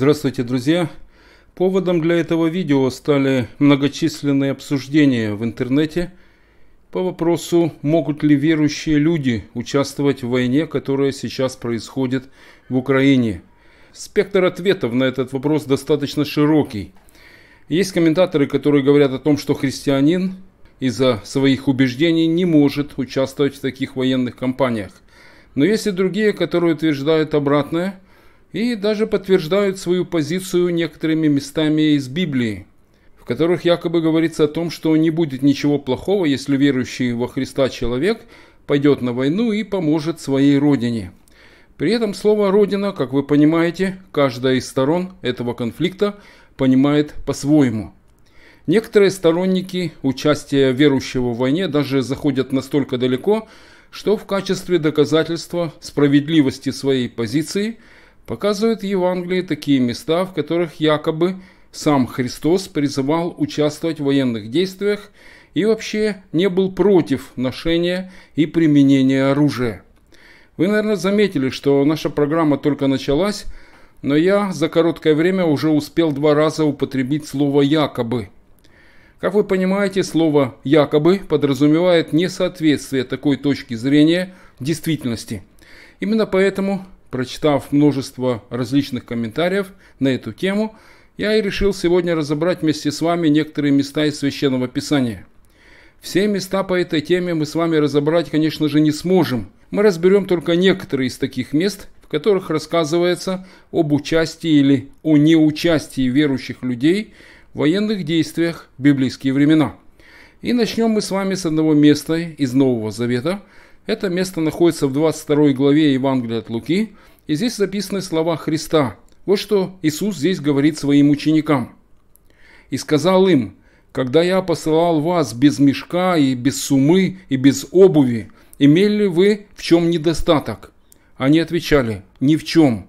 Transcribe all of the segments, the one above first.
Здравствуйте, друзья! Поводом для этого видео стали многочисленные обсуждения в интернете по вопросу, могут ли верующие люди участвовать в войне, которая сейчас происходит в Украине. Спектр ответов на этот вопрос достаточно широкий. Есть комментаторы, которые говорят о том, что христианин из-за своих убеждений не может участвовать в таких военных кампаниях. Но есть и другие, которые утверждают обратное – и даже подтверждают свою позицию некоторыми местами из Библии, в которых якобы говорится о том, что не будет ничего плохого, если верующий во Христа человек пойдет на войну и поможет своей родине. При этом слово «родина», как вы понимаете, каждая из сторон этого конфликта понимает по-своему. Некоторые сторонники участия верующего в войне даже заходят настолько далеко, что в качестве доказательства справедливости своей позиции – показывает Евангелие такие места, в которых якобы сам Христос призывал участвовать в военных действиях и вообще не был против ношения и применения оружия. Вы, наверное, заметили, что наша программа только началась, но я за короткое время уже успел два раза употребить слово «якобы». Как вы понимаете, слово «якобы» подразумевает несоответствие такой точки зрения действительности. Именно поэтому Прочитав множество различных комментариев на эту тему, я и решил сегодня разобрать вместе с вами некоторые места из Священного Писания. Все места по этой теме мы с вами разобрать, конечно же, не сможем. Мы разберем только некоторые из таких мест, в которых рассказывается об участии или о неучастии верующих людей в военных действиях в библейские времена. И начнем мы с вами с одного места из Нового Завета – это место находится в 22 главе Евангелия от Луки, и здесь записаны слова Христа. Вот что Иисус здесь говорит своим ученикам. «И сказал им, когда я посылал вас без мешка и без сумы и без обуви, имели ли вы в чем недостаток? Они отвечали, ни в чем.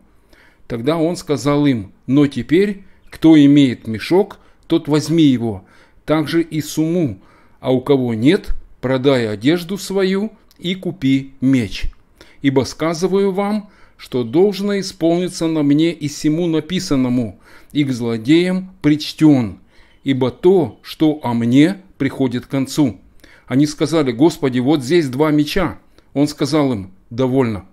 Тогда он сказал им, но теперь, кто имеет мешок, тот возьми его, также и суму, а у кого нет, продай одежду свою и купи меч. Ибо сказываю вам, что должно исполниться на мне и всему написанному, и к злодеям причтен, ибо то, что о мне, приходит к концу. Они сказали, Господи, вот здесь два меча. Он сказал им, довольно.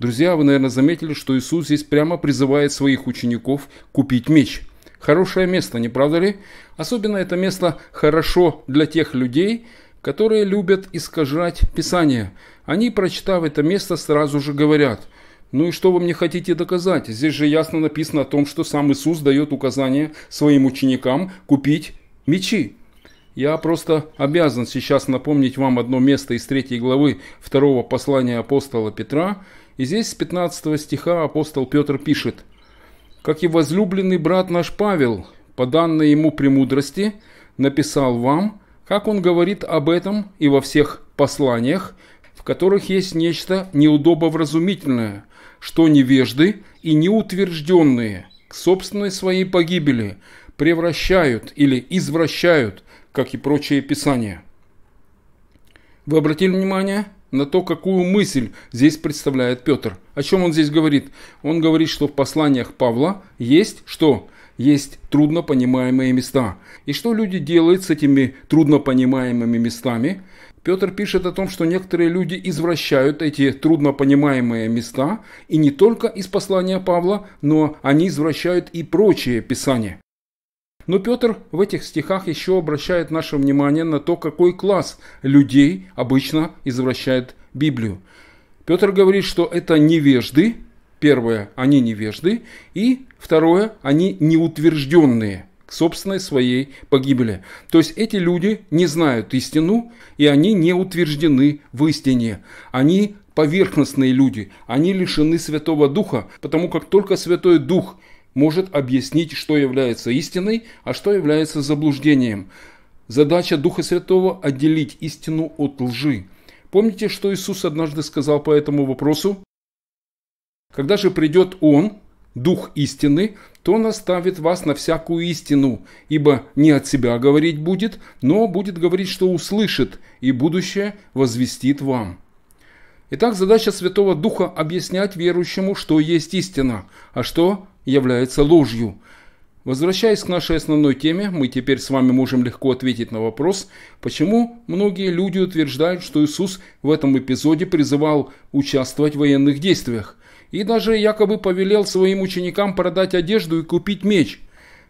Друзья, вы, наверное, заметили, что Иисус здесь прямо призывает своих учеников купить меч. Хорошее место, не правда ли? Особенно это место хорошо для тех людей, которые любят искажать Писание. Они, прочитав это место, сразу же говорят, ну и что вы мне хотите доказать? Здесь же ясно написано о том, что сам Иисус дает указание своим ученикам купить мечи. Я просто обязан сейчас напомнить вам одно место из третьей главы второго послания апостола Петра. И здесь с 15 стиха апостол Петр пишет. «Как и возлюбленный брат наш Павел, по данной ему премудрости, написал вам, как он говорит об этом и во всех посланиях, в которых есть нечто неудобовразумительное, что невежды и неутвержденные к собственной своей погибели превращают или извращают, как и прочие писания. Вы обратили внимание на то, какую мысль здесь представляет Петр. О чем он здесь говорит? Он говорит, что в посланиях Павла есть что? есть трудно понимаемые места. И что люди делают с этими трудно понимаемыми местами? Петр пишет о том, что некоторые люди извращают эти трудно понимаемые места, и не только из послания Павла, но они извращают и прочие писания. Но Петр в этих стихах еще обращает наше внимание на то, какой класс людей обычно извращает Библию. Петр говорит, что это невежды, Первое, они невежды. И второе, они неутвержденные к собственной своей погибели. То есть эти люди не знают истину, и они не утверждены в истине. Они поверхностные люди, они лишены Святого Духа, потому как только Святой Дух может объяснить, что является истиной, а что является заблуждением. Задача Духа Святого – отделить истину от лжи. Помните, что Иисус однажды сказал по этому вопросу? Когда же придет Он, Дух истины, то наставит вас на всякую истину, ибо не от себя говорить будет, но будет говорить, что услышит, и будущее возвестит вам». Итак, задача Святого Духа – объяснять верующему, что есть истина, а что является ложью. Возвращаясь к нашей основной теме, мы теперь с вами можем легко ответить на вопрос, почему многие люди утверждают, что Иисус в этом эпизоде призывал участвовать в военных действиях и даже якобы повелел своим ученикам продать одежду и купить меч.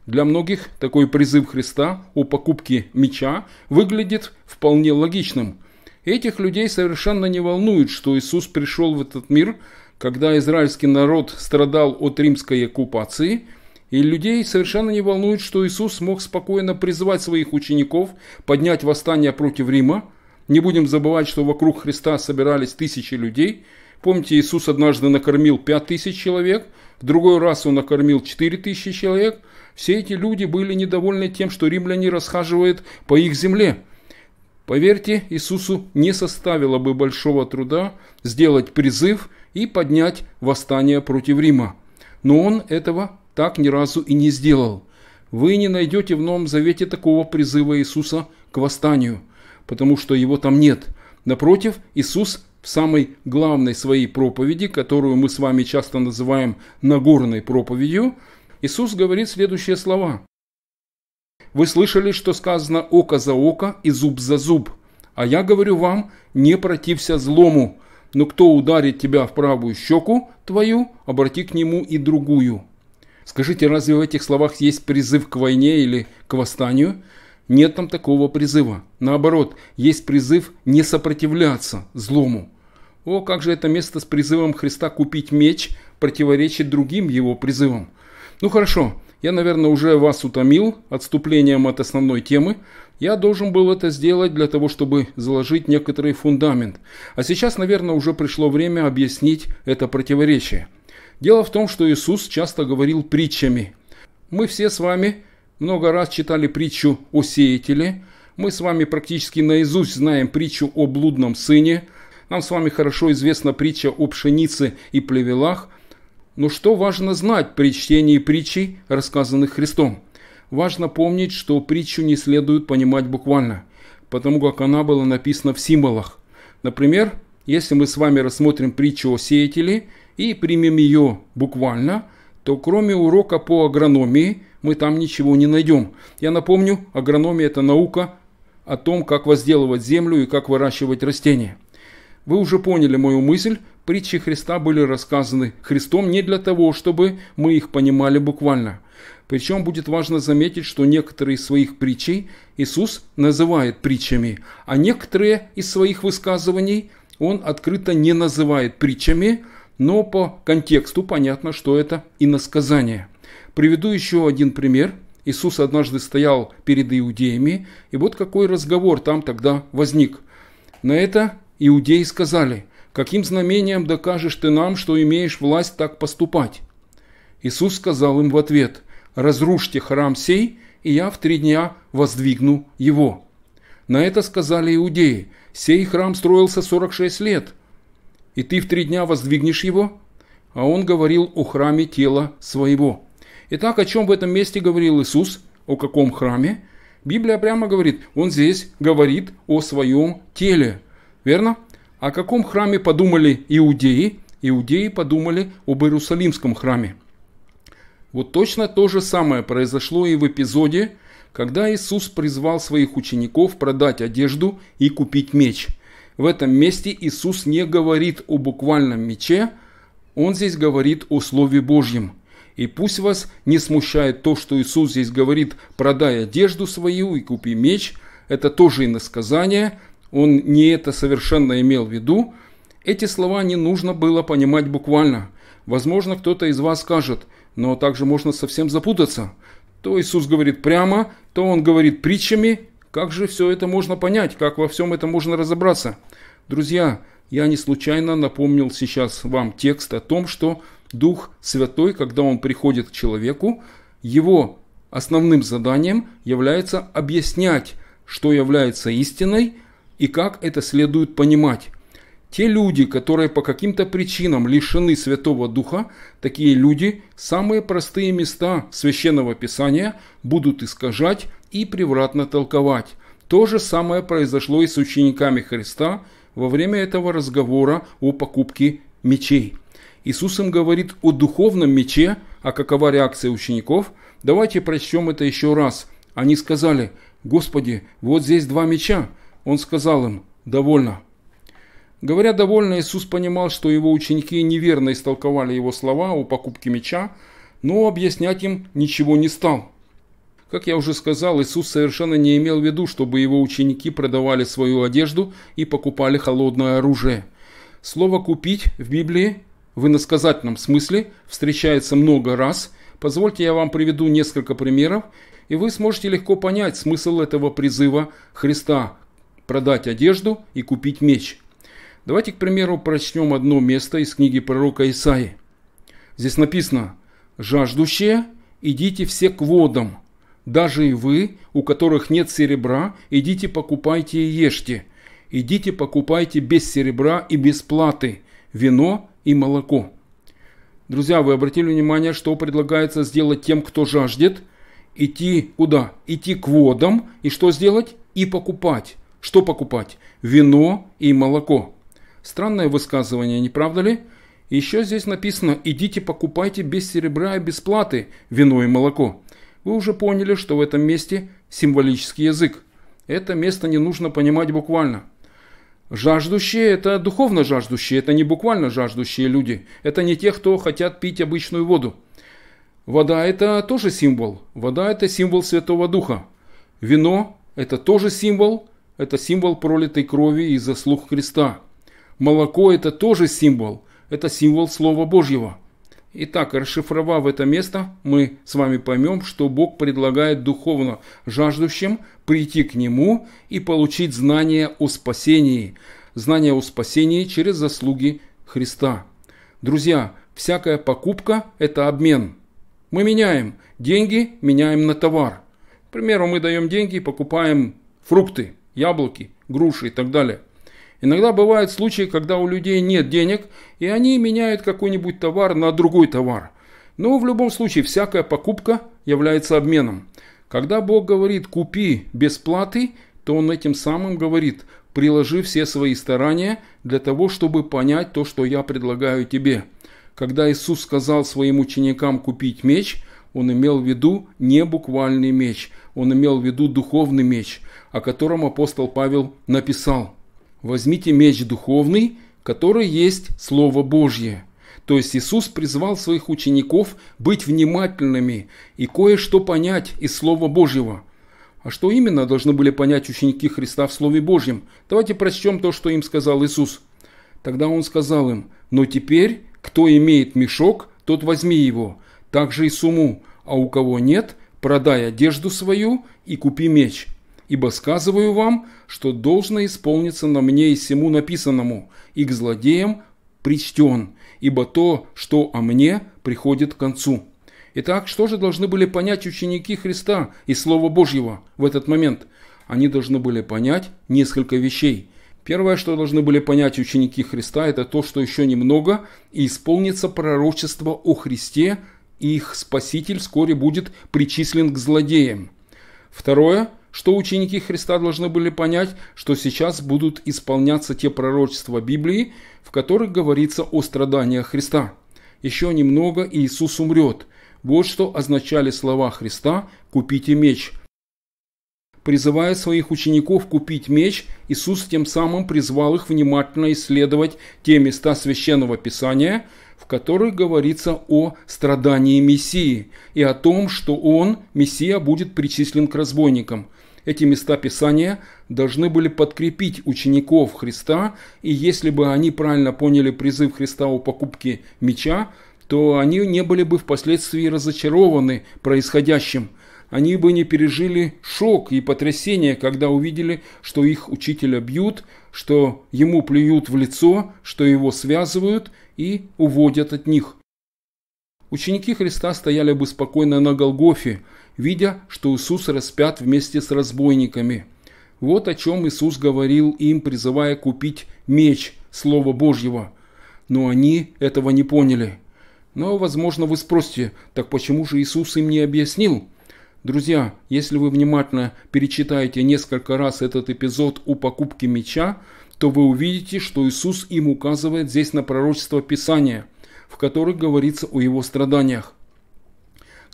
Для многих такой призыв Христа о покупке меча выглядит вполне логичным. Этих людей совершенно не волнует, что Иисус пришел в этот мир, когда израильский народ страдал от римской оккупации, и людей совершенно не волнует, что Иисус мог спокойно призвать своих учеников поднять восстание против Рима. Не будем забывать, что вокруг Христа собирались тысячи людей – Помните, Иисус однажды накормил 5000 человек, в другой раз он накормил 4000 человек. Все эти люди были недовольны тем, что римляне расхаживают по их земле. Поверьте, Иисусу не составило бы большого труда сделать призыв и поднять восстание против Рима. Но он этого так ни разу и не сделал. Вы не найдете в Новом Завете такого призыва Иисуса к восстанию, потому что его там нет. Напротив, Иисус в самой главной своей проповеди, которую мы с вами часто называем Нагорной проповедью, Иисус говорит следующие слова. «Вы слышали, что сказано око за око и зуб за зуб, а я говорю вам, не протився злому, но кто ударит тебя в правую щеку твою, обрати к нему и другую». Скажите, разве в этих словах есть призыв к войне или к восстанию? Нет там такого призыва. Наоборот, есть призыв не сопротивляться злому. О, как же это место с призывом Христа купить меч противоречит другим его призывам. Ну хорошо, я, наверное, уже вас утомил отступлением от основной темы. Я должен был это сделать для того, чтобы заложить некоторый фундамент. А сейчас, наверное, уже пришло время объяснить это противоречие. Дело в том, что Иисус часто говорил притчами. Мы все с вами много раз читали притчу о сеятеле. Мы с вами практически наизусть знаем притчу о блудном сыне – нам с вами хорошо известна притча о пшенице и плевелах. Но что важно знать при чтении притчей, рассказанных Христом? Важно помнить, что притчу не следует понимать буквально, потому как она была написана в символах. Например, если мы с вами рассмотрим притчу о сеятеле и примем ее буквально, то кроме урока по агрономии мы там ничего не найдем. Я напомню, агрономия – это наука о том, как возделывать землю и как выращивать растения. Вы уже поняли мою мысль, притчи Христа были рассказаны Христом не для того, чтобы мы их понимали буквально. Причем будет важно заметить, что некоторые из своих притчей Иисус называет притчами, а некоторые из своих высказываний он открыто не называет притчами, но по контексту понятно, что это иносказание. Приведу еще один пример. Иисус однажды стоял перед иудеями, и вот какой разговор там тогда возник. На это Иудеи сказали, «Каким знамением докажешь ты нам, что имеешь власть так поступать?» Иисус сказал им в ответ, «Разрушьте храм сей, и я в три дня воздвигну его». На это сказали иудеи, «Сей храм строился 46 лет, и ты в три дня воздвигнешь его?» А он говорил о храме тела своего. Итак, о чем в этом месте говорил Иисус? О каком храме? Библия прямо говорит, он здесь говорит о своем теле – Верно? О каком храме подумали иудеи? Иудеи подумали об Иерусалимском храме. Вот точно то же самое произошло и в эпизоде, когда Иисус призвал своих учеников продать одежду и купить меч. В этом месте Иисус не говорит о буквальном мече, он здесь говорит о Слове Божьем. И пусть вас не смущает то, что Иисус здесь говорит «продай одежду свою и купи меч», это тоже иносказание – он не это совершенно имел в виду. Эти слова не нужно было понимать буквально. Возможно, кто-то из вас скажет, но также можно совсем запутаться. То Иисус говорит прямо, то Он говорит притчами. Как же все это можно понять? Как во всем это можно разобраться? Друзья, я не случайно напомнил сейчас вам текст о том, что Дух Святой, когда Он приходит к человеку, его основным заданием является объяснять, что является истиной и как это следует понимать. Те люди, которые по каким-то причинам лишены Святого Духа, такие люди самые простые места Священного Писания будут искажать и превратно толковать. То же самое произошло и с учениками Христа во время этого разговора о покупке мечей. Иисус им говорит о духовном мече, а какова реакция учеников? Давайте прочтем это еще раз. Они сказали, «Господи, вот здесь два меча, он сказал им «довольно». Говоря «довольно», Иисус понимал, что его ученики неверно истолковали его слова о покупке меча, но объяснять им ничего не стал. Как я уже сказал, Иисус совершенно не имел в виду, чтобы его ученики продавали свою одежду и покупали холодное оружие. Слово «купить» в Библии в иносказательном смысле встречается много раз. Позвольте я вам приведу несколько примеров, и вы сможете легко понять смысл этого призыва Христа продать одежду и купить меч. Давайте, к примеру, прочтем одно место из книги пророка Исаи. Здесь написано «Жаждущие, идите все к водам, даже и вы, у которых нет серебра, идите покупайте и ешьте, идите покупайте без серебра и без платы вино и молоко». Друзья, вы обратили внимание, что предлагается сделать тем, кто жаждет? Идти куда? Идти к водам и что сделать? И покупать. Что покупать? Вино и молоко. Странное высказывание, не правда ли? Еще здесь написано «Идите покупайте без серебра и без платы вино и молоко». Вы уже поняли, что в этом месте символический язык. Это место не нужно понимать буквально. Жаждущие – это духовно жаждущие, это не буквально жаждущие люди. Это не те, кто хотят пить обычную воду. Вода – это тоже символ. Вода – это символ Святого Духа. Вино – это тоже символ. – это символ пролитой крови и заслуг Христа. Молоко – это тоже символ, это символ Слова Божьего. Итак, расшифровав это место, мы с вами поймем, что Бог предлагает духовно жаждущим прийти к Нему и получить знание о спасении. Знание о спасении через заслуги Христа. Друзья, всякая покупка – это обмен. Мы меняем деньги, меняем на товар. К примеру, мы даем деньги и покупаем фрукты – яблоки, груши и так далее. Иногда бывают случаи, когда у людей нет денег, и они меняют какой-нибудь товар на другой товар. Но в любом случае, всякая покупка является обменом. Когда Бог говорит «купи без платы», то Он этим самым говорит «приложи все свои старания для того, чтобы понять то, что я предлагаю тебе». Когда Иисус сказал своим ученикам купить меч, Он имел в виду не буквальный меч, Он имел в виду духовный меч – о котором апостол Павел написал. «Возьмите меч духовный, который есть Слово Божье». То есть Иисус призвал своих учеников быть внимательными и кое-что понять из Слова Божьего. А что именно должны были понять ученики Христа в Слове Божьем? Давайте прочтем то, что им сказал Иисус. Тогда Он сказал им, «Но теперь, кто имеет мешок, тот возьми его, также и сумму, а у кого нет, продай одежду свою и купи меч» ибо сказываю вам, что должно исполниться на мне и всему написанному, и к злодеям причтен, ибо то, что о мне, приходит к концу». Итак, что же должны были понять ученики Христа и Слова Божьего в этот момент? Они должны были понять несколько вещей. Первое, что должны были понять ученики Христа, это то, что еще немного и исполнится пророчество о Христе, и их Спаситель вскоре будет причислен к злодеям. Второе – что ученики Христа должны были понять, что сейчас будут исполняться те пророчества Библии, в которых говорится о страданиях Христа. Еще немного, и Иисус умрет. Вот что означали слова Христа «купите меч». Призывая своих учеников купить меч, Иисус тем самым призвал их внимательно исследовать те места Священного Писания, в которых говорится о страдании Мессии и о том, что он, Мессия, будет причислен к разбойникам. Эти места Писания должны были подкрепить учеников Христа, и если бы они правильно поняли призыв Христа о покупке меча, то они не были бы впоследствии разочарованы происходящим. Они бы не пережили шок и потрясение, когда увидели, что их учителя бьют, что ему плюют в лицо, что его связывают и уводят от них. Ученики Христа стояли бы спокойно на Голгофе, видя, что Иисус распят вместе с разбойниками. Вот о чем Иисус говорил им, призывая купить меч Слова Божьего. Но они этого не поняли. Но, возможно, вы спросите, так почему же Иисус им не объяснил? Друзья, если вы внимательно перечитаете несколько раз этот эпизод о покупке меча, то вы увидите, что Иисус им указывает здесь на пророчество Писания, в которых говорится о его страданиях.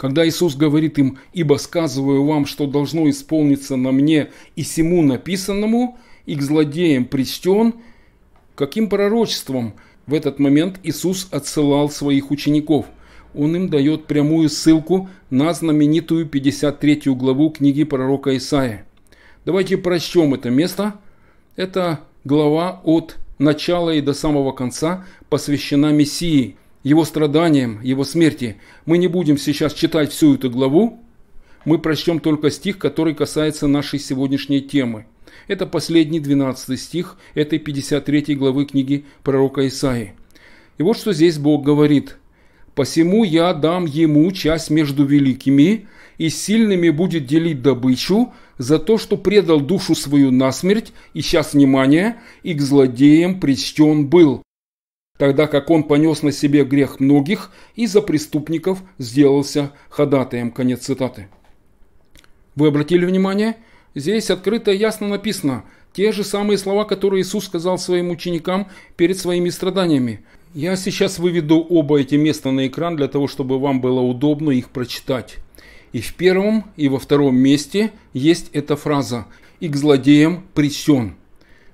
Когда Иисус говорит им «Ибо сказываю вам, что должно исполниться на мне и всему написанному, и к злодеям причтен», каким пророчеством в этот момент Иисус отсылал своих учеников? Он им дает прямую ссылку на знаменитую 53 главу книги пророка Исаия. Давайте прочтем это место. Это глава от начала и до самого конца посвящена Мессии – его страданиям, его смерти. Мы не будем сейчас читать всю эту главу, мы прочтем только стих, который касается нашей сегодняшней темы. Это последний 12 стих этой 53 главы книги пророка Исаи. И вот что здесь Бог говорит. «Посему я дам ему часть между великими, и сильными будет делить добычу за то, что предал душу свою насмерть, и сейчас внимание, и к злодеям причтен был» тогда как он понес на себе грех многих и за преступников сделался ходатаем. Конец цитаты. Вы обратили внимание? Здесь открыто и ясно написано те же самые слова, которые Иисус сказал своим ученикам перед своими страданиями. Я сейчас выведу оба эти места на экран для того, чтобы вам было удобно их прочитать. И в первом, и во втором месте есть эта фраза «И к злодеям пресен».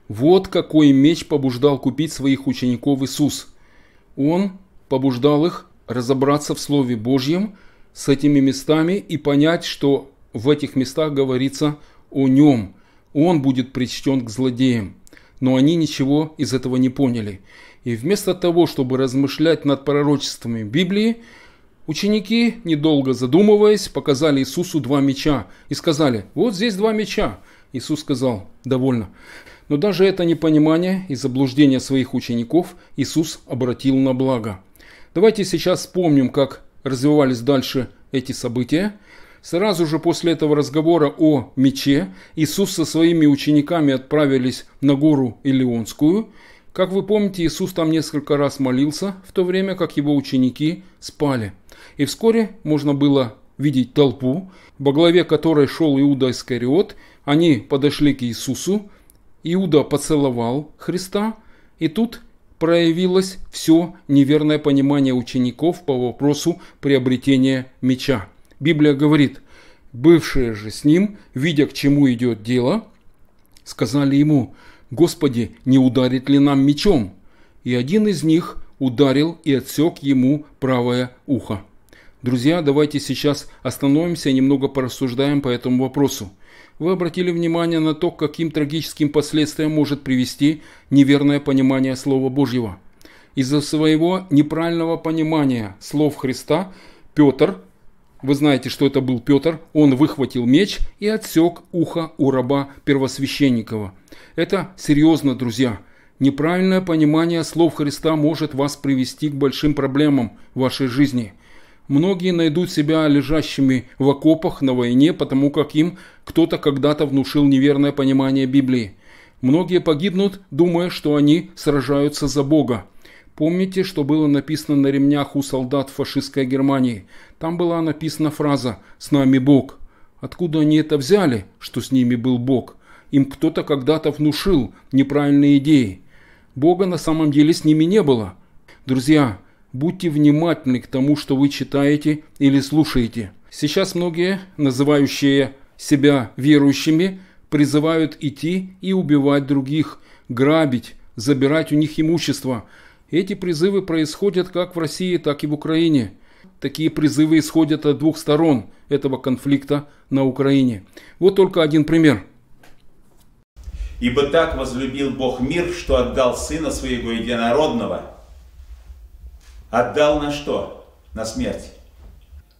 Вот какой меч побуждал купить своих учеников Иисус. Он побуждал их разобраться в Слове Божьем с этими местами и понять, что в этих местах говорится о нем. Он будет причтен к злодеям. Но они ничего из этого не поняли. И вместо того, чтобы размышлять над пророчествами Библии, ученики, недолго задумываясь, показали Иисусу два меча и сказали, вот здесь два меча. Иисус сказал, довольно. Но даже это непонимание и заблуждение своих учеников Иисус обратил на благо. Давайте сейчас вспомним, как развивались дальше эти события. Сразу же после этого разговора о мече Иисус со своими учениками отправились на гору Илионскую. Как вы помните, Иисус там несколько раз молился, в то время как его ученики спали. И вскоре можно было видеть толпу, во главе которой шел Иуда Искариот. Они подошли к Иисусу, Иуда поцеловал Христа, и тут проявилось все неверное понимание учеников по вопросу приобретения меча. Библия говорит, бывшие же с ним, видя к чему идет дело, сказали ему, «Господи, не ударит ли нам мечом?» И один из них ударил и отсек ему правое ухо. Друзья, давайте сейчас остановимся и немного порассуждаем по этому вопросу вы обратили внимание на то, к каким трагическим последствиям может привести неверное понимание Слова Божьего. Из-за своего неправильного понимания слов Христа Петр, вы знаете, что это был Петр, он выхватил меч и отсек ухо у раба первосвященникова. Это серьезно, друзья. Неправильное понимание слов Христа может вас привести к большим проблемам в вашей жизни – Многие найдут себя лежащими в окопах на войне, потому как им кто-то когда-то внушил неверное понимание Библии. Многие погибнут, думая, что они сражаются за Бога. Помните, что было написано на ремнях у солдат фашистской Германии? Там была написана фраза «С нами Бог». Откуда они это взяли, что с ними был Бог? Им кто-то когда-то внушил неправильные идеи. Бога на самом деле с ними не было. Друзья, Будьте внимательны к тому, что вы читаете или слушаете. Сейчас многие, называющие себя верующими, призывают идти и убивать других, грабить, забирать у них имущество. Эти призывы происходят как в России, так и в Украине. Такие призывы исходят от двух сторон этого конфликта на Украине. Вот только один пример. «Ибо так возлюбил Бог мир, что отдал Сына Своего Единородного, Отдал на что? На смерть.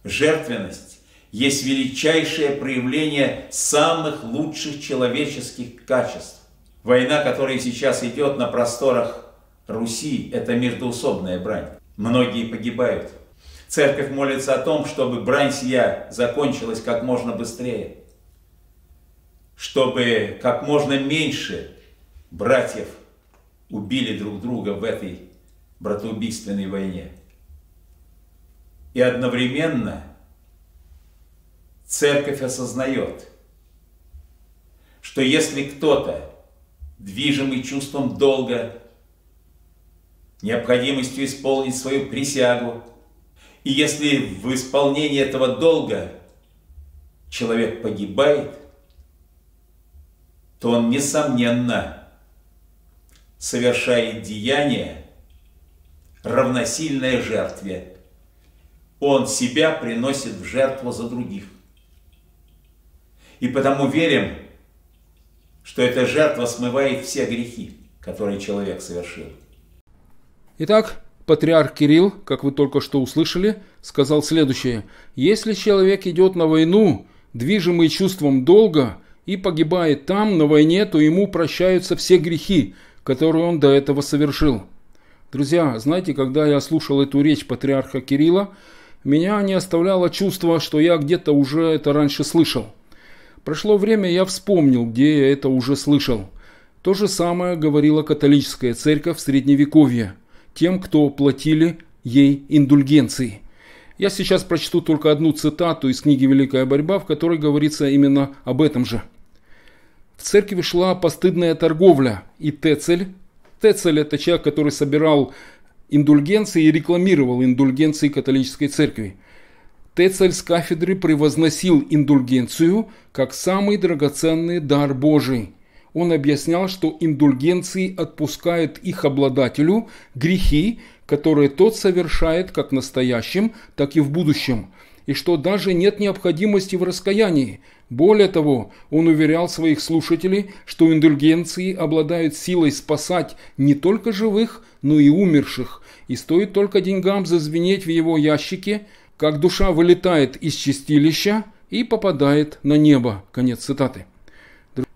Жертвенность есть величайшее проявление самых лучших человеческих качеств. Война, которая сейчас идет на просторах Руси, это междоусобная брань. Многие погибают. Церковь молится о том, чтобы брань сия закончилась как можно быстрее. Чтобы как можно меньше братьев убили друг друга в этой братоубийственной войне. И одновременно церковь осознает, что если кто-то, движимый чувством долга, необходимостью исполнить свою присягу, и если в исполнении этого долга человек погибает, то он, несомненно, совершает деяние, равносильное жертве. Он себя приносит в жертву за других. И потому верим, что эта жертва смывает все грехи, которые человек совершил. Итак, патриарх Кирилл, как вы только что услышали, сказал следующее. Если человек идет на войну, движимый чувством долга, и погибает там, на войне, то ему прощаются все грехи, которые он до этого совершил. Друзья, знаете, когда я слушал эту речь патриарха Кирилла, меня не оставляло чувство, что я где-то уже это раньше слышал. Прошло время, я вспомнил, где я это уже слышал. То же самое говорила католическая церковь в Средневековье, тем, кто платили ей индульгенции. Я сейчас прочту только одну цитату из книги «Великая борьба», в которой говорится именно об этом же. В церкви шла постыдная торговля, и Тецель, Тецель – это человек, который собирал индульгенции и рекламировал индульгенции католической церкви. Тецель с кафедры превозносил индульгенцию как самый драгоценный дар Божий. Он объяснял, что индульгенции отпускают их обладателю грехи, которые тот совершает как настоящим, так и в будущем – и что даже нет необходимости в раскаянии. Более того, он уверял своих слушателей, что индульгенции обладают силой спасать не только живых, но и умерших, и стоит только деньгам зазвенеть в его ящике, как душа вылетает из чистилища и попадает на небо. Конец цитаты.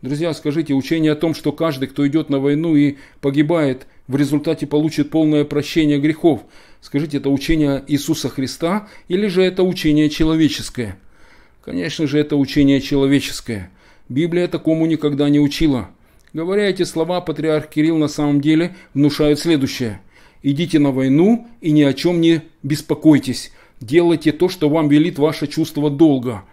Друзья, скажите, учение о том, что каждый, кто идет на войну и погибает, в результате получит полное прощение грехов. Скажите, это учение Иисуса Христа или же это учение человеческое? Конечно же, это учение человеческое. Библия такому никогда не учила. Говоря эти слова, патриарх Кирилл на самом деле внушает следующее. «Идите на войну и ни о чем не беспокойтесь. Делайте то, что вам велит ваше чувство долга.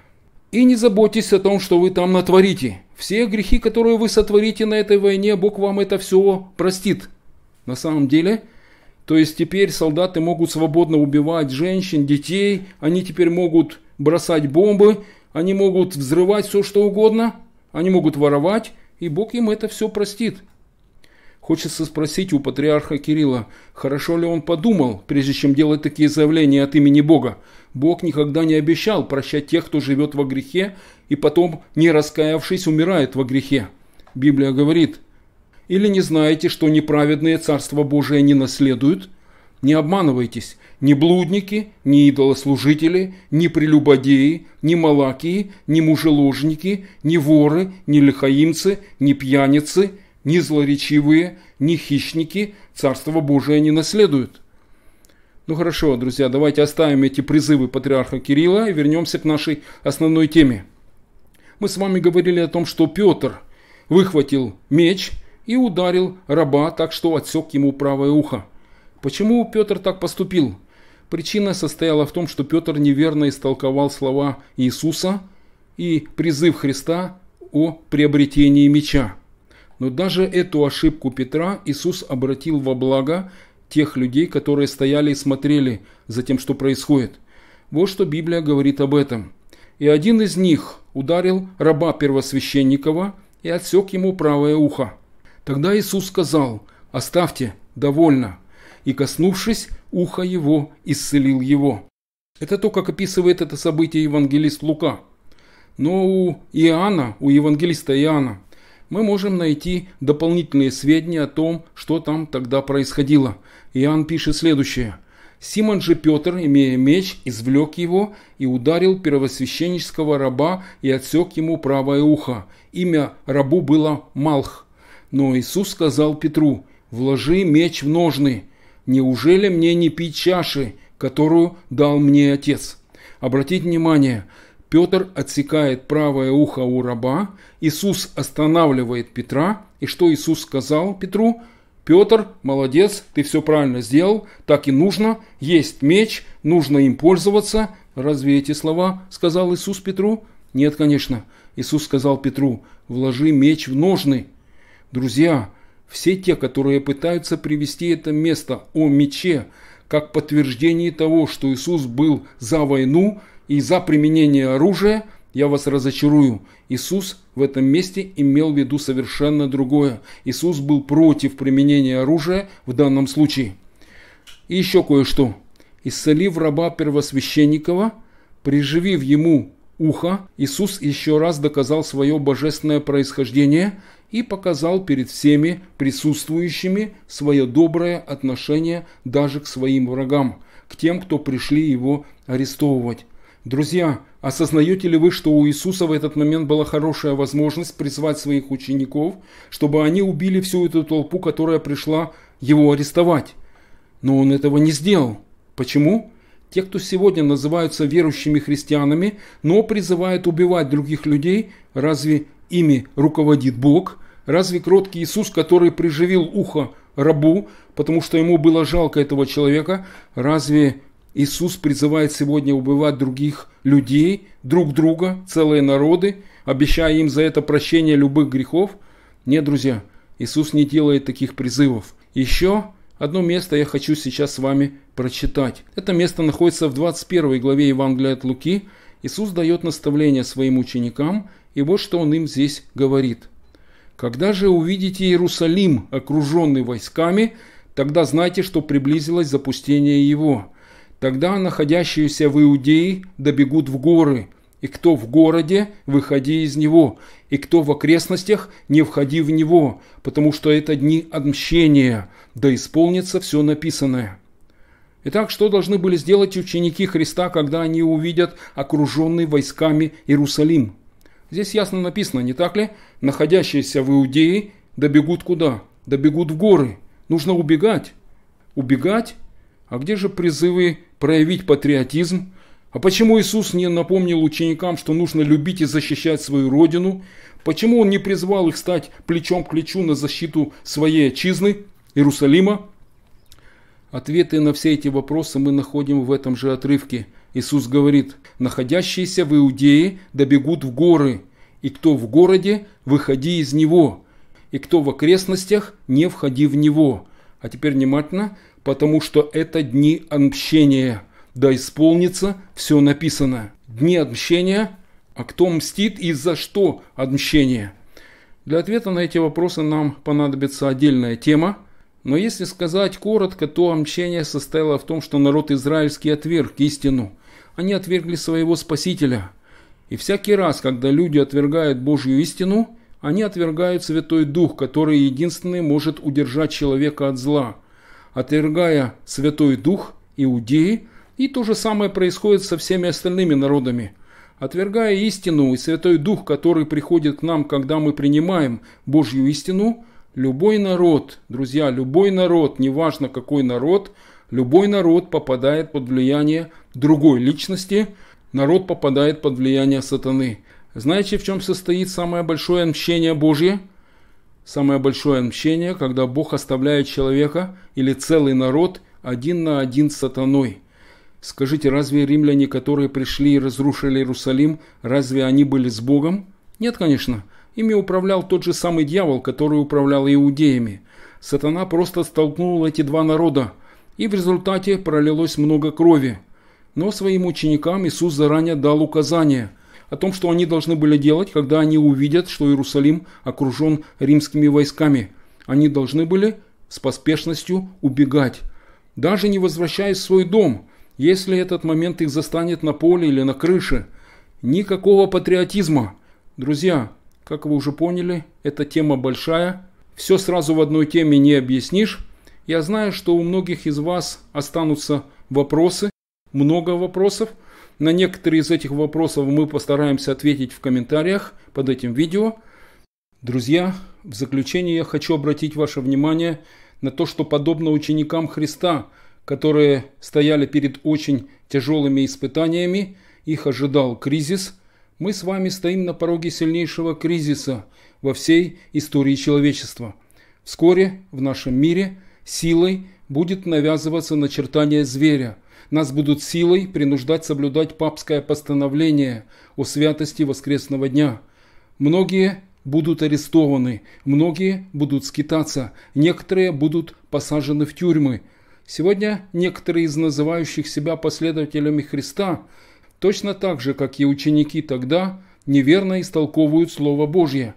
И не заботьтесь о том, что вы там натворите. Все грехи, которые вы сотворите на этой войне, Бог вам это все простит». На самом деле, то есть теперь солдаты могут свободно убивать женщин, детей, они теперь могут бросать бомбы, они могут взрывать все, что угодно, они могут воровать, и Бог им это все простит. Хочется спросить у патриарха Кирилла, хорошо ли он подумал, прежде чем делать такие заявления от имени Бога. Бог никогда не обещал прощать тех, кто живет во грехе и потом, не раскаявшись, умирает во грехе. Библия говорит – или не знаете, что неправедные Царство Божие не наследуют? Не обманывайтесь, ни блудники, ни идолослужители, ни прелюбодеи, ни малакии, ни мужеложники, ни воры, ни лихаимцы, ни пьяницы, ни злоречивые, ни хищники Царство Божие не наследуют. Ну хорошо, друзья, давайте оставим эти призывы патриарха Кирилла и вернемся к нашей основной теме. Мы с вами говорили о том, что Петр выхватил меч – и ударил раба так, что отсек ему правое ухо. Почему Петр так поступил? Причина состояла в том, что Петр неверно истолковал слова Иисуса и призыв Христа о приобретении меча. Но даже эту ошибку Петра Иисус обратил во благо тех людей, которые стояли и смотрели за тем, что происходит. Вот что Библия говорит об этом. «И один из них ударил раба первосвященникова и отсек ему правое ухо. Тогда Иисус сказал, «Оставьте, довольно», и, коснувшись уха его, исцелил его. Это то, как описывает это событие евангелист Лука. Но у Иоанна, у евангелиста Иоанна, мы можем найти дополнительные сведения о том, что там тогда происходило. Иоанн пишет следующее. Симон же Петр, имея меч, извлек его и ударил первосвященнического раба и отсек ему правое ухо. Имя рабу было Малх. Но Иисус сказал Петру, «Вложи меч в ножны. Неужели мне не пить чаши, которую дал мне Отец?» Обратите внимание, Петр отсекает правое ухо у раба, Иисус останавливает Петра, и что Иисус сказал Петру? Петр, молодец, ты все правильно сделал, так и нужно, есть меч, нужно им пользоваться. Разве эти слова сказал Иисус Петру? Нет, конечно. Иисус сказал Петру, вложи меч в ножны, Друзья, все те, которые пытаются привести это место о мече, как подтверждение того, что Иисус был за войну и за применение оружия, я вас разочарую. Иисус в этом месте имел в виду совершенно другое. Иисус был против применения оружия в данном случае. И еще кое-что. Исцелив раба первосвященникова, приживив ему ухо, Иисус еще раз доказал свое божественное происхождение и показал перед всеми присутствующими свое доброе отношение даже к своим врагам, к тем, кто пришли его арестовывать. Друзья, осознаете ли вы, что у Иисуса в этот момент была хорошая возможность призвать своих учеников, чтобы они убили всю эту толпу, которая пришла его арестовать? Но он этого не сделал. Почему? Те, кто сегодня называются верующими христианами, но призывают убивать других людей, разве ими руководит Бог? Разве кроткий Иисус, который приживил ухо рабу, потому что ему было жалко этого человека, разве Иисус призывает сегодня убивать других людей, друг друга, целые народы, обещая им за это прощение любых грехов? Нет, друзья, Иисус не делает таких призывов. Еще одно место я хочу сейчас с вами прочитать. Это место находится в 21 главе Евангелия от Луки. Иисус дает наставление своим ученикам, и вот что он им здесь говорит. «Когда же увидите Иерусалим, окруженный войсками, тогда знайте, что приблизилось запустение его. Тогда находящиеся в Иудее добегут в горы, и кто в городе, выходи из него, и кто в окрестностях, не входи в него, потому что это дни отмщения, да исполнится все написанное». Итак, что должны были сделать ученики Христа, когда они увидят окруженный войсками Иерусалим? Здесь ясно написано, не так ли? Находящиеся в Иудее добегут куда? Добегут в горы. Нужно убегать. Убегать? А где же призывы проявить патриотизм? А почему Иисус не напомнил ученикам, что нужно любить и защищать свою родину? Почему Он не призвал их стать плечом к плечу на защиту своей отчизны, Иерусалима? Ответы на все эти вопросы мы находим в этом же отрывке. Иисус говорит, находящиеся в Иудее добегут в горы, и кто в городе, выходи из него, и кто в окрестностях, не входи в него. А теперь внимательно, потому что это дни отмщения, да исполнится все написано. Дни отмщения, а кто мстит и за что отмщение? Для ответа на эти вопросы нам понадобится отдельная тема – но если сказать коротко, то омчение состояло в том, что народ израильский отверг истину. Они отвергли своего Спасителя. И всякий раз, когда люди отвергают Божью истину, они отвергают Святой Дух, который единственный может удержать человека от зла. Отвергая Святой Дух, иудеи, и то же самое происходит со всеми остальными народами. Отвергая истину и Святой Дух, который приходит к нам, когда мы принимаем Божью истину – Любой народ, друзья, любой народ, неважно какой народ, любой народ попадает под влияние другой личности, народ попадает под влияние сатаны. Знаете, в чем состоит самое большое мщение Божье? Самое большое мщение, когда Бог оставляет человека или целый народ один на один с сатаной. Скажите, разве римляне, которые пришли и разрушили Иерусалим, разве они были с Богом? Нет, конечно. Ими управлял тот же самый дьявол, который управлял иудеями. Сатана просто столкнул эти два народа, и в результате пролилось много крови. Но своим ученикам Иисус заранее дал указания о том, что они должны были делать, когда они увидят, что Иерусалим окружен римскими войсками. Они должны были с поспешностью убегать, даже не возвращаясь в свой дом, если этот момент их застанет на поле или на крыше. Никакого патриотизма. Друзья, как вы уже поняли, эта тема большая. Все сразу в одной теме не объяснишь. Я знаю, что у многих из вас останутся вопросы, много вопросов. На некоторые из этих вопросов мы постараемся ответить в комментариях под этим видео. Друзья, в заключение я хочу обратить ваше внимание на то, что подобно ученикам Христа, которые стояли перед очень тяжелыми испытаниями, их ожидал кризис – мы с вами стоим на пороге сильнейшего кризиса во всей истории человечества. Вскоре в нашем мире силой будет навязываться начертание зверя. Нас будут силой принуждать соблюдать папское постановление о святости воскресного дня. Многие будут арестованы, многие будут скитаться, некоторые будут посажены в тюрьмы. Сегодня некоторые из называющих себя последователями Христа – точно так же, как и ученики тогда, неверно истолковывают Слово Божье.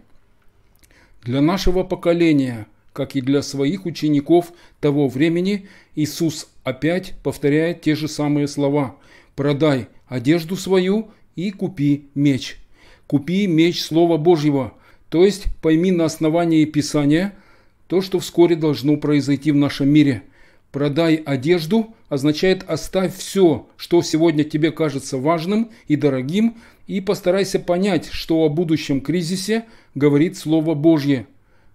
Для нашего поколения, как и для своих учеников того времени, Иисус опять повторяет те же самые слова «продай одежду свою и купи меч». «Купи меч Слова Божьего», то есть пойми на основании Писания то, что вскоре должно произойти в нашем мире – «Продай одежду» означает «оставь все, что сегодня тебе кажется важным и дорогим, и постарайся понять, что о будущем кризисе говорит Слово Божье.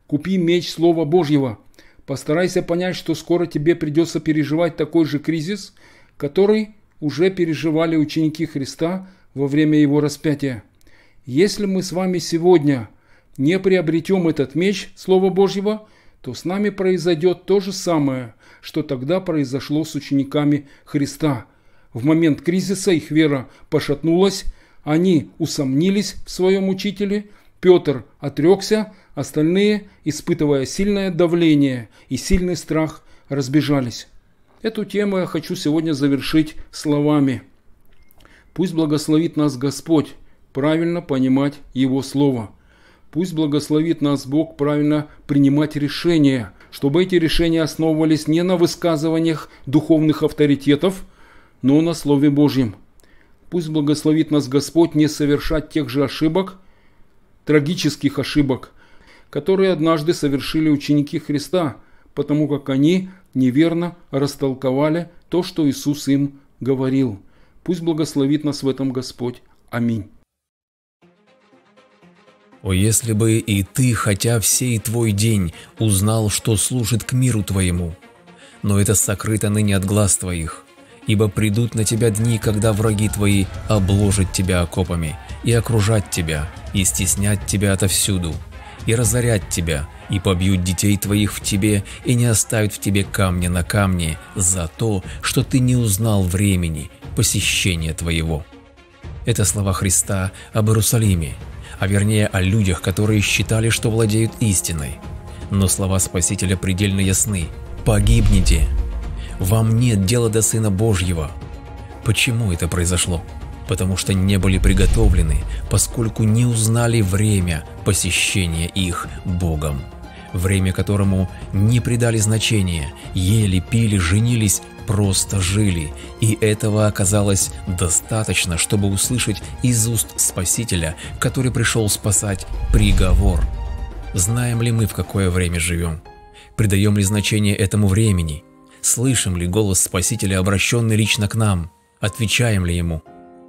Купи меч Слова Божьего. Постарайся понять, что скоро тебе придется переживать такой же кризис, который уже переживали ученики Христа во время Его распятия. Если мы с вами сегодня не приобретем этот меч Слова Божьего, то с нами произойдет то же самое – что тогда произошло с учениками Христа. В момент кризиса их вера пошатнулась, они усомнились в своем учителе, Петр отрекся, остальные, испытывая сильное давление и сильный страх, разбежались. Эту тему я хочу сегодня завершить словами. Пусть благословит нас Господь правильно понимать Его Слово. Пусть благословит нас Бог правильно принимать решения – чтобы эти решения основывались не на высказываниях духовных авторитетов, но на Слове Божьем. Пусть благословит нас Господь не совершать тех же ошибок, трагических ошибок, которые однажды совершили ученики Христа, потому как они неверно растолковали то, что Иисус им говорил. Пусть благословит нас в этом Господь. Аминь. О, если бы и ты, хотя всей твой день, узнал, что служит к миру твоему! Но это сокрыто ныне от глаз твоих, ибо придут на тебя дни, когда враги твои обложат тебя окопами, и окружат тебя, и стеснят тебя отовсюду, и разорят тебя, и побьют детей твоих в тебе, и не оставят в тебе камня на камне за то, что ты не узнал времени посещения твоего». Это слова Христа об Иерусалиме, а вернее о людях, которые считали, что владеют истиной. Но слова Спасителя предельно ясны. «Погибните! Вам нет дела до Сына Божьего!» Почему это произошло? Потому что не были приготовлены, поскольку не узнали время посещения их Богом время которому не придали значения, ели, пили, женились просто жили, и этого оказалось достаточно, чтобы услышать из уст Спасителя, который пришел спасать, приговор. Знаем ли мы, в какое время живем? Придаем ли значение этому времени? Слышим ли голос Спасителя, обращенный лично к нам? Отвечаем ли ему?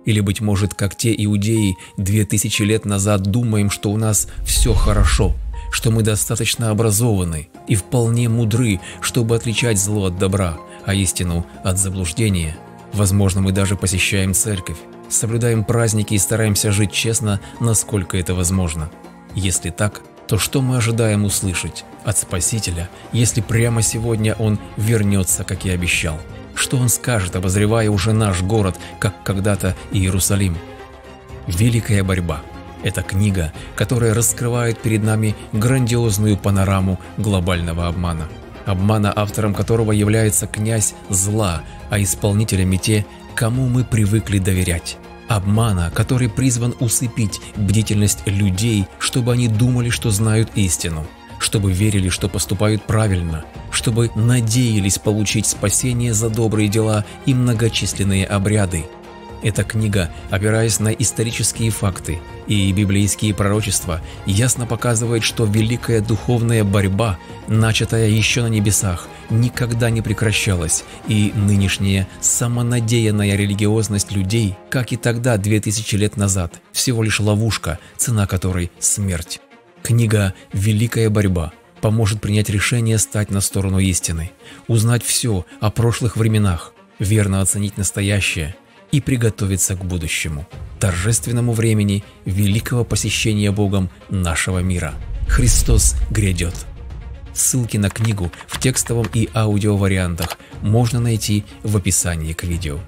Или, быть может, как те иудеи, две тысячи лет назад думаем, что у нас все хорошо – что мы достаточно образованы и вполне мудры, чтобы отличать зло от добра, а истину от заблуждения. Возможно, мы даже посещаем церковь, соблюдаем праздники и стараемся жить честно, насколько это возможно. Если так, то что мы ожидаем услышать от Спасителя, если прямо сегодня Он вернется, как и обещал? Что Он скажет, обозревая уже наш город, как когда-то Иерусалим? Великая борьба – это книга, которая раскрывает перед нами грандиозную панораму глобального обмана. Обмана, автором которого является князь зла, а исполнителями те, кому мы привыкли доверять. Обмана, который призван усыпить бдительность людей, чтобы они думали, что знают истину, чтобы верили, что поступают правильно, чтобы надеялись получить спасение за добрые дела и многочисленные обряды, эта книга, опираясь на исторические факты и библейские пророчества, ясно показывает, что великая духовная борьба, начатая еще на небесах, никогда не прекращалась, и нынешняя самонадеянная религиозность людей, как и тогда, две тысячи лет назад, всего лишь ловушка, цена которой – смерть. Книга «Великая борьба» поможет принять решение стать на сторону истины, узнать все о прошлых временах, верно оценить настоящее – и приготовиться к будущему, торжественному времени великого посещения Богом нашего мира. Христос грядет. Ссылки на книгу в текстовом и аудио вариантах можно найти в описании к видео.